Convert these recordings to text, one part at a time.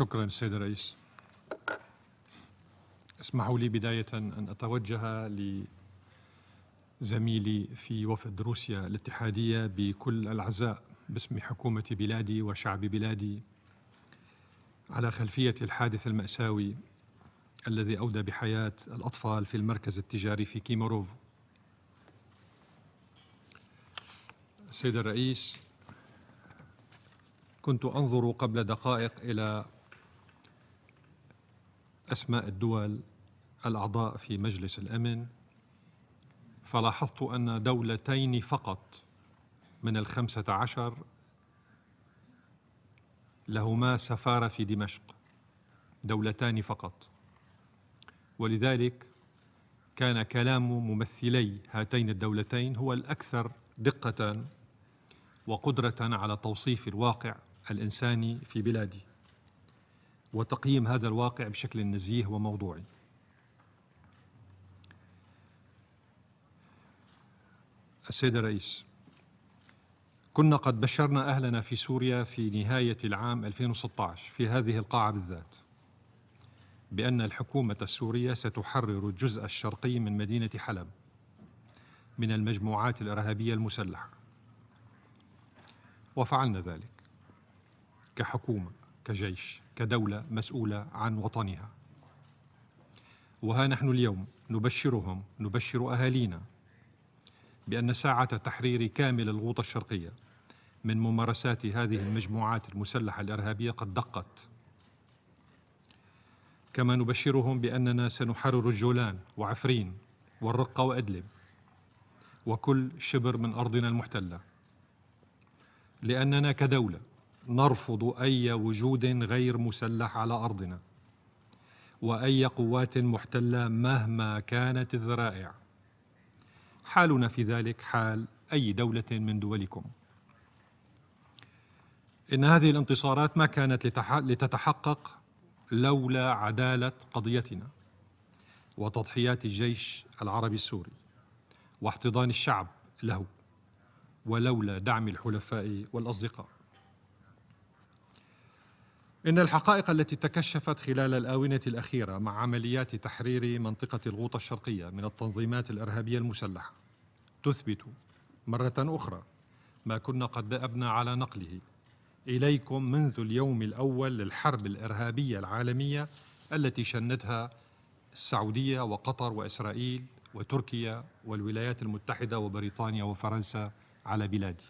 شكرا سيد الرئيس اسمحوا لي بداية أن أتوجه لزميلي في وفد روسيا الاتحادية بكل العزاء باسم حكومة بلادي وشعب بلادي على خلفية الحادث المأساوي الذي أودى بحياة الأطفال في المركز التجاري في كيموروف سيد الرئيس كنت أنظر قبل دقائق إلى أسماء الدول الأعضاء في مجلس الأمن فلاحظت أن دولتين فقط من الخمسة عشر لهما سفارة في دمشق دولتان فقط ولذلك كان كلام ممثلي هاتين الدولتين هو الأكثر دقة وقدرة على توصيف الواقع الإنساني في بلادي وتقييم هذا الواقع بشكل نزيه وموضوعي السيد الرئيس كنا قد بشرنا أهلنا في سوريا في نهاية العام 2016 في هذه القاعة بالذات بأن الحكومة السورية ستحرر الجزء الشرقي من مدينة حلب من المجموعات الإرهابية المسلحة وفعلنا ذلك كحكومة كجيش كدولة مسؤولة عن وطنها وها نحن اليوم نبشرهم نبشر أهالينا بأن ساعة تحرير كامل الغوطة الشرقية من ممارسات هذه المجموعات المسلحة الإرهابية قد دقت كما نبشرهم بأننا سنحرر الجولان وعفرين والرقة وإدلب وكل شبر من أرضنا المحتلة لأننا كدولة نرفض أي وجود غير مسلح على أرضنا وأي قوات محتلة مهما كانت الذرائع حالنا في ذلك حال أي دولة من دولكم إن هذه الانتصارات ما كانت لتتحقق لولا عدالة قضيتنا وتضحيات الجيش العربي السوري واحتضان الشعب له ولولا دعم الحلفاء والأصدقاء إن الحقائق التي تكشفت خلال الآونة الأخيرة مع عمليات تحرير منطقة الغوطة الشرقية من التنظيمات الإرهابية المسلحة تثبت مرة أخرى ما كنا قد دأبنا على نقله إليكم منذ اليوم الأول للحرب الإرهابية العالمية التي شنتها السعودية وقطر وإسرائيل وتركيا والولايات المتحدة وبريطانيا وفرنسا على بلادي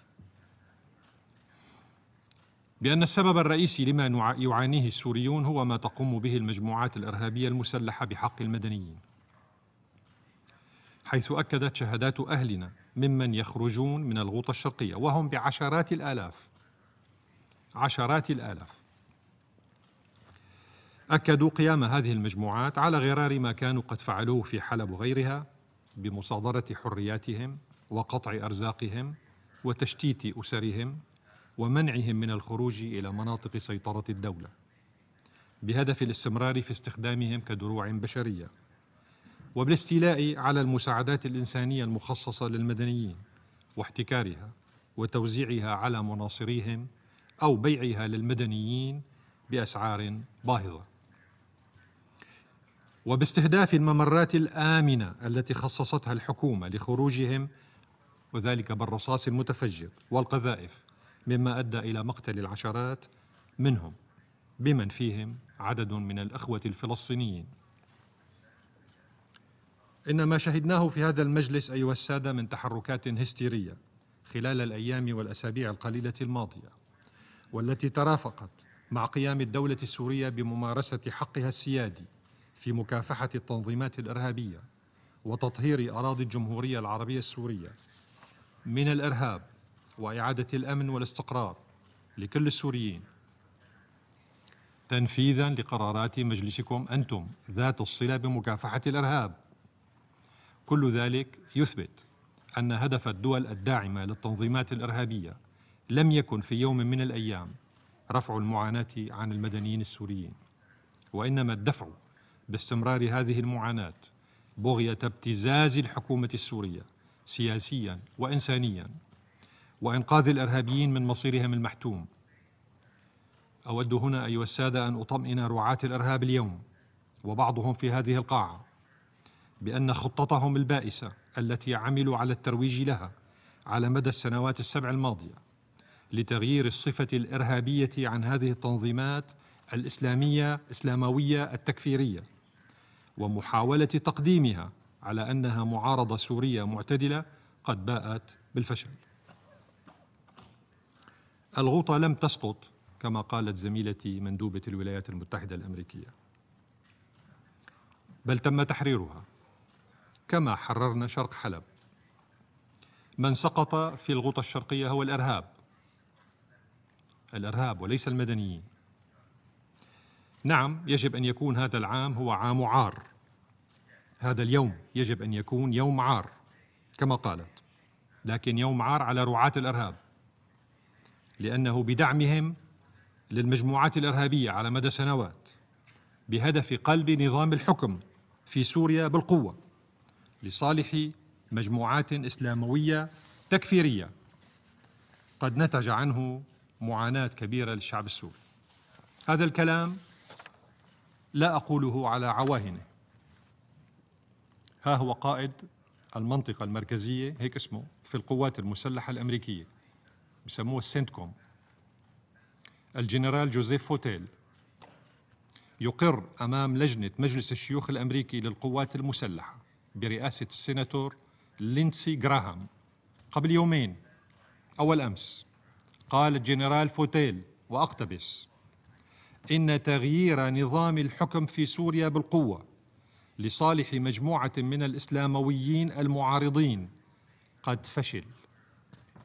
بأن السبب الرئيسي لما يعانيه السوريون هو ما تقوم به المجموعات الإرهابية المسلحة بحق المدنيين حيث أكدت شهادات أهلنا ممن يخرجون من الغوطة الشرقية وهم بعشرات الآلاف عشرات الآلاف أكدوا قيام هذه المجموعات على غرار ما كانوا قد فعلوه في حلب وغيرها بمصادرة حرياتهم وقطع أرزاقهم وتشتيت أسرهم ومنعهم من الخروج إلى مناطق سيطرة الدولة بهدف الاستمرار في استخدامهم كدروع بشرية وبالاستيلاء على المساعدات الإنسانية المخصصة للمدنيين واحتكارها وتوزيعها على مناصريهم أو بيعها للمدنيين بأسعار باهظة وباستهداف الممرات الآمنة التي خصصتها الحكومة لخروجهم وذلك بالرصاص المتفجر والقذائف مما أدى إلى مقتل العشرات منهم بمن فيهم عدد من الأخوة الفلسطينيين إن ما شهدناه في هذا المجلس أيها السادة من تحركات هستيرية خلال الأيام والأسابيع القليلة الماضية والتي ترافقت مع قيام الدولة السورية بممارسة حقها السيادي في مكافحة التنظيمات الإرهابية وتطهير أراضي الجمهورية العربية السورية من الإرهاب وإعادة الأمن والاستقرار لكل السوريين تنفيذا لقرارات مجلسكم أنتم ذات الصلة بمكافحة الإرهاب كل ذلك يثبت أن هدف الدول الداعمة للتنظيمات الإرهابية لم يكن في يوم من الأيام رفع المعاناة عن المدنيين السوريين وإنما الدفع باستمرار هذه المعاناة بغية ابتزاز الحكومة السورية سياسيا وإنسانيا وإنقاذ الإرهابيين من مصيرهم المحتوم أود هنا أيها السادة أن أطمئن رعاة الإرهاب اليوم وبعضهم في هذه القاعة بأن خطتهم البائسة التي عملوا على الترويج لها على مدى السنوات السبع الماضية لتغيير الصفة الإرهابية عن هذه التنظيمات الإسلامية إسلاموية التكفيرية ومحاولة تقديمها على أنها معارضة سورية معتدلة قد باءت بالفشل الغوطة لم تسقط كما قالت زميلتي مندوبة الولايات المتحدة الأمريكية بل تم تحريرها كما حررنا شرق حلب من سقط في الغوطة الشرقية هو الإرهاب الإرهاب وليس المدنيين نعم يجب أن يكون هذا العام هو عام عار هذا اليوم يجب أن يكون يوم عار كما قالت لكن يوم عار على رعاة الإرهاب لأنه بدعمهم للمجموعات الإرهابية على مدى سنوات بهدف قلب نظام الحكم في سوريا بالقوة لصالح مجموعات إسلاموية تكفيرية قد نتج عنه معاناة كبيرة للشعب السوري هذا الكلام لا أقوله على عواهنه ها هو قائد المنطقة المركزية هيك اسمه في القوات المسلحة الأمريكية بيسموه السنتكوم الجنرال جوزيف فوتيل يقر أمام لجنة مجلس الشيوخ الأمريكي للقوات المسلحة برئاسة السيناتور لينسي جراهام قبل يومين أول أمس قال الجنرال فوتيل وأقتبس إن تغيير نظام الحكم في سوريا بالقوة لصالح مجموعة من الإسلامويين المعارضين قد فشل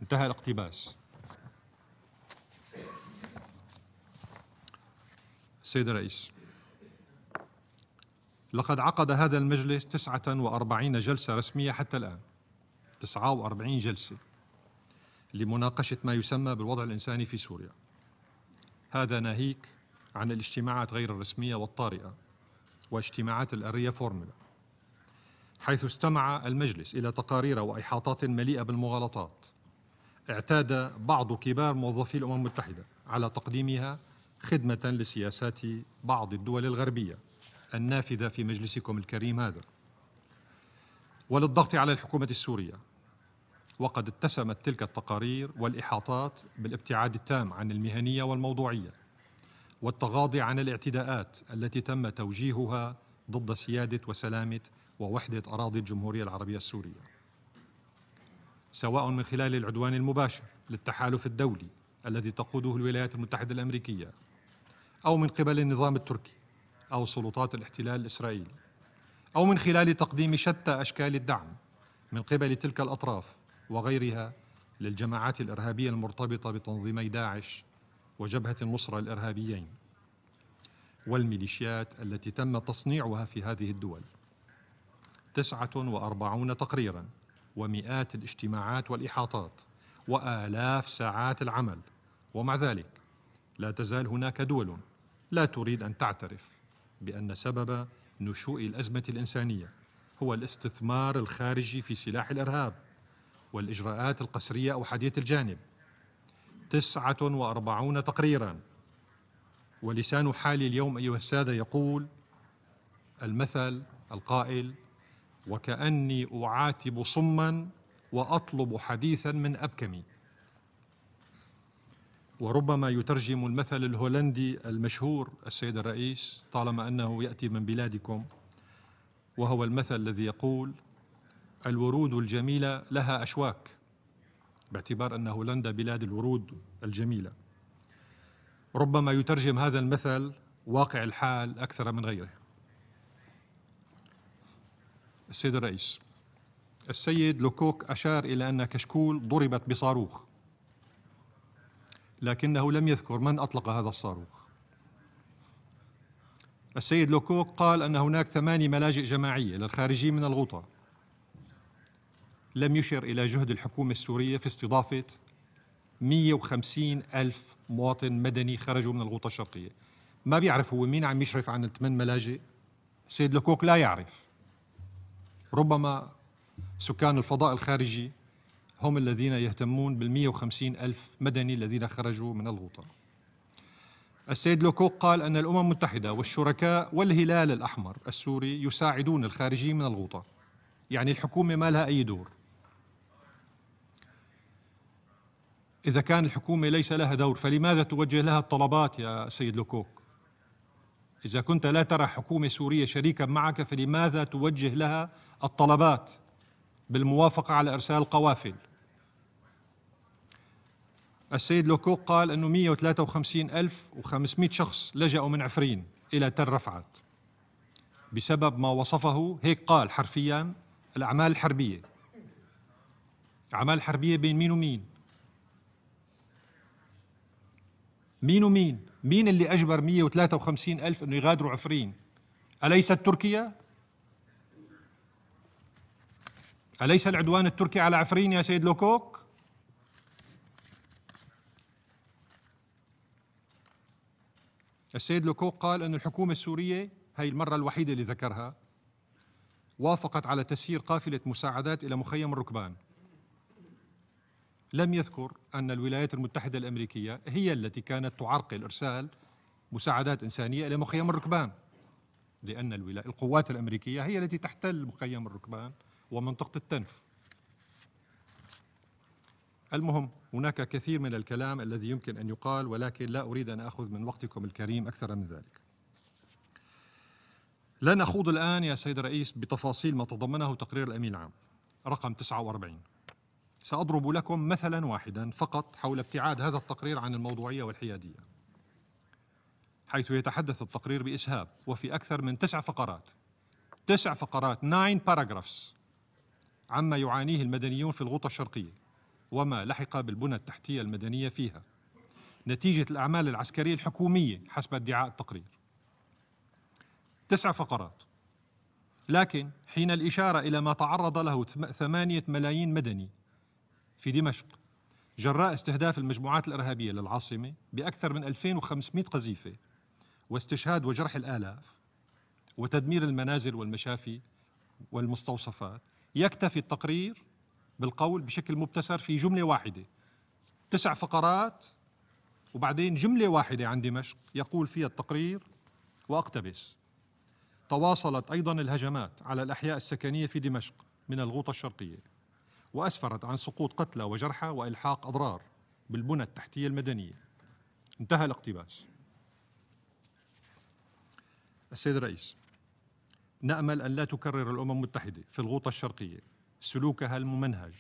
انتهى الاقتباس سيد الرئيس لقد عقد هذا المجلس 49 جلسة رسمية حتى الآن 49 جلسة لمناقشة ما يسمى بالوضع الإنساني في سوريا هذا ناهيك عن الاجتماعات غير الرسمية والطارئة واجتماعات الأرية فورمولا حيث استمع المجلس إلى تقارير وإحاطات مليئة بالمغالطات اعتاد بعض كبار موظفي الأمم المتحدة على تقديمها خدمة لسياسات بعض الدول الغربية النافذة في مجلسكم الكريم هذا وللضغط على الحكومة السورية وقد اتسمت تلك التقارير والإحاطات بالابتعاد التام عن المهنية والموضوعية والتغاضي عن الاعتداءات التي تم توجيهها ضد سيادة وسلامة ووحدة أراضي الجمهورية العربية السورية سواء من خلال العدوان المباشر للتحالف الدولي الذي تقوده الولايات المتحدة الأمريكية أو من قبل النظام التركي أو سلطات الاحتلال الإسرائيلي أو من خلال تقديم شتى أشكال الدعم من قبل تلك الأطراف وغيرها للجماعات الإرهابية المرتبطة بتنظيمي داعش وجبهة النصرة الإرهابيين والميليشيات التي تم تصنيعها في هذه الدول تسعة وأربعون تقريرا ومئات الاجتماعات والإحاطات وآلاف ساعات العمل ومع ذلك لا تزال هناك دول لا تريد أن تعترف بأن سبب نشوء الأزمة الإنسانية هو الاستثمار الخارجي في سلاح الإرهاب والإجراءات القسرية أو حديث الجانب تسعة وأربعون تقريرا ولسان حالي اليوم أيها السادة يقول المثل القائل وكأني أعاتب صما وأطلب حديثا من أبكمي وربما يترجم المثل الهولندي المشهور السيد الرئيس طالما أنه يأتي من بلادكم وهو المثل الذي يقول الورود الجميلة لها أشواك باعتبار أن هولندا بلاد الورود الجميلة ربما يترجم هذا المثل واقع الحال أكثر من غيره السيد الرئيس السيد لوكوك أشار إلى أن كشكول ضربت بصاروخ لكنه لم يذكر من أطلق هذا الصاروخ السيد لوكوك قال أن هناك ثماني ملاجئ جماعية للخارجين من الغوطة لم يشر إلى جهد الحكومة السورية في استضافة 150 ألف مواطن مدني خرجوا من الغوطة الشرقية ما بيعرف هو مين عم يشرف عن الثمان ملاجئ السيد لوكوك لا يعرف ربما سكان الفضاء الخارجي هم الذين يهتمون بال 150 ألف مدني الذين خرجوا من الغوطة السيد لوكوك قال أن الأمم المتحدة والشركاء والهلال الأحمر السوري يساعدون الخارجين من الغوطة يعني الحكومة ما لها أي دور إذا كان الحكومة ليس لها دور فلماذا توجه لها الطلبات يا سيد لوكوك إذا كنت لا ترى حكومة سورية شريكا معك فلماذا توجه لها الطلبات بالموافقة على إرسال قوافل السيد لوكوك قال أنه 153500 شخص لجأوا من عفرين إلى تل رفعت بسبب ما وصفه هيك قال حرفيا الأعمال الحربية أعمال حربية بين مين ومين مين ومين مين اللي أجبر 153 ألف أنه يغادروا عفرين أليست تركيا أليس العدوان التركي على عفرين يا سيد لوكوك؟ السيد لوكوك قال أن الحكومة السورية هي المرة الوحيدة اللي ذكرها وافقت على تسيير قافلة مساعدات إلى مخيم الركبان لم يذكر أن الولايات المتحدة الأمريكية هي التي كانت تعرقل إرسال مساعدات إنسانية إلى مخيم الركبان لأن القوات الأمريكية هي التي تحتل مخيم الركبان ومنطقة التنف المهم هناك كثير من الكلام الذي يمكن أن يقال ولكن لا أريد أن أخذ من وقتكم الكريم أكثر من ذلك لا نخوض الآن يا سيد الرئيس بتفاصيل ما تضمنه تقرير الأمين العام رقم 49 سأضرب لكم مثلا واحدا فقط حول ابتعاد هذا التقرير عن الموضوعية والحيادية حيث يتحدث التقرير بإسهاب وفي أكثر من تسع فقرات تسع فقرات 9 paragraphs عما يعانيه المدنيون في الغوطة الشرقية وما لحق بالبنى التحتية المدنية فيها نتيجة الأعمال العسكرية الحكومية حسب ادعاء التقرير تسع فقرات لكن حين الإشارة إلى ما تعرض له ثمانية ملايين مدني في دمشق جراء استهداف المجموعات الإرهابية للعاصمة بأكثر من 2500 قذيفة واستشهاد وجرح الآلاف وتدمير المنازل والمشافي والمستوصفات يكتفي التقرير بالقول بشكل مبتسر في جملة واحدة تسع فقرات وبعدين جملة واحدة عن دمشق يقول فيها التقرير وأقتبس تواصلت أيضا الهجمات على الأحياء السكنية في دمشق من الغوطة الشرقية وأسفرت عن سقوط قتلى وجرحى وإلحاق أضرار بالبنى التحتية المدنية انتهى الاقتباس السيد الرئيس نأمل أن لا تكرر الأمم المتحدة في الغوطة الشرقية سلوكها الممنهج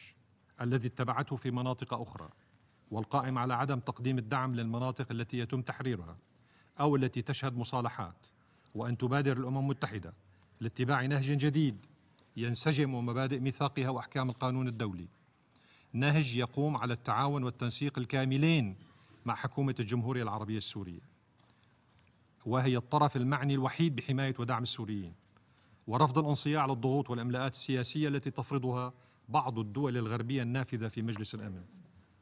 الذي اتبعته في مناطق أخرى والقائم على عدم تقديم الدعم للمناطق التي يتم تحريرها أو التي تشهد مصالحات وأن تبادر الأمم المتحدة لاتباع نهج جديد ينسجم مبادئ ميثاقها وأحكام القانون الدولي نهج يقوم على التعاون والتنسيق الكاملين مع حكومة الجمهورية العربية السورية وهي الطرف المعني الوحيد بحماية ودعم السوريين ورفض الانصياع للضغوط والإملاءات السياسية التي تفرضها بعض الدول الغربية النافذة في مجلس الأمن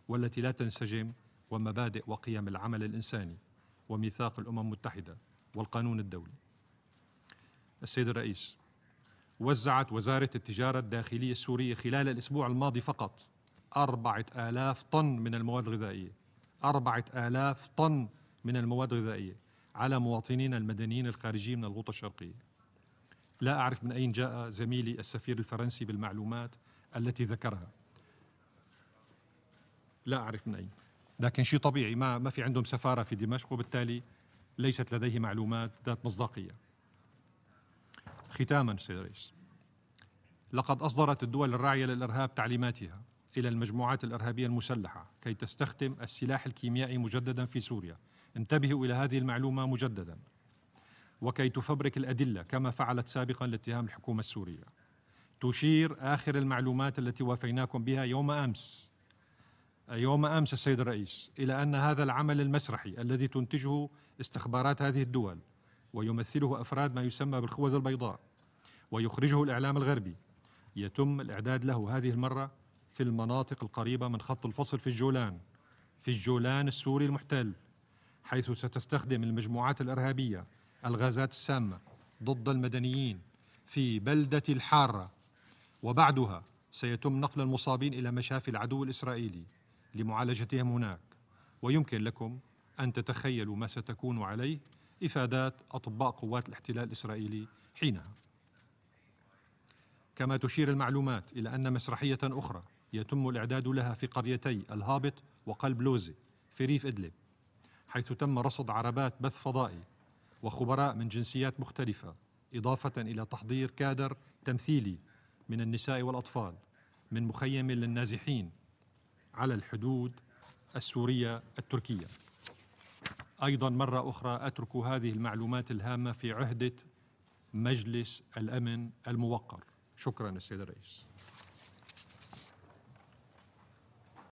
والتي لا تنسجم ومبادئ وقيم العمل الإنساني وميثاق الأمم المتحدة والقانون الدولي السيد الرئيس وزعت وزارة التجارة الداخلية السورية خلال الأسبوع الماضي فقط 4000 طن من المواد الغذائية 4000 طن من المواد الغذائية على مواطنينا المدنيين الخارجيين من الغوطة الشرقية لا أعرف من أين جاء زميلي السفير الفرنسي بالمعلومات التي ذكرها لا أعرف من أين لكن شيء طبيعي ما ما في عندهم سفارة في دمشق وبالتالي ليست لديه معلومات ذات مصداقية ختاما سيد الرئيس لقد أصدرت الدول الراعية للإرهاب تعليماتها إلى المجموعات الإرهابية المسلحة كي تستخدم السلاح الكيميائي مجددا في سوريا انتبهوا إلى هذه المعلومة مجددا وكي تفبرك الأدلة كما فعلت سابقا لاتهام الحكومة السورية تشير آخر المعلومات التي وافيناكم بها يوم أمس يوم أمس السيد الرئيس إلى أن هذا العمل المسرحي الذي تنتجه استخبارات هذه الدول ويمثله أفراد ما يسمى بالخوذ البيضاء ويخرجه الإعلام الغربي يتم الإعداد له هذه المرة في المناطق القريبة من خط الفصل في الجولان في الجولان السوري المحتل حيث ستستخدم المجموعات الإرهابية الغازات السامة ضد المدنيين في بلدة الحارة وبعدها سيتم نقل المصابين إلى مشافي العدو الإسرائيلي لمعالجتهم هناك ويمكن لكم أن تتخيلوا ما ستكون عليه إفادات أطباء قوات الاحتلال الإسرائيلي حينها كما تشير المعلومات إلى أن مسرحية أخرى يتم الإعداد لها في قريتي الهابط وقلب لوزي في ريف إدلب حيث تم رصد عربات بث فضائي وخبراء من جنسيات مختلفة إضافة إلى تحضير كادر تمثيلي من النساء والأطفال من مخيم للنازحين على الحدود السورية التركية أيضا مرة أخرى أترك هذه المعلومات الهامة في عهدة مجلس الأمن الموقر شكرا السيد الرئيس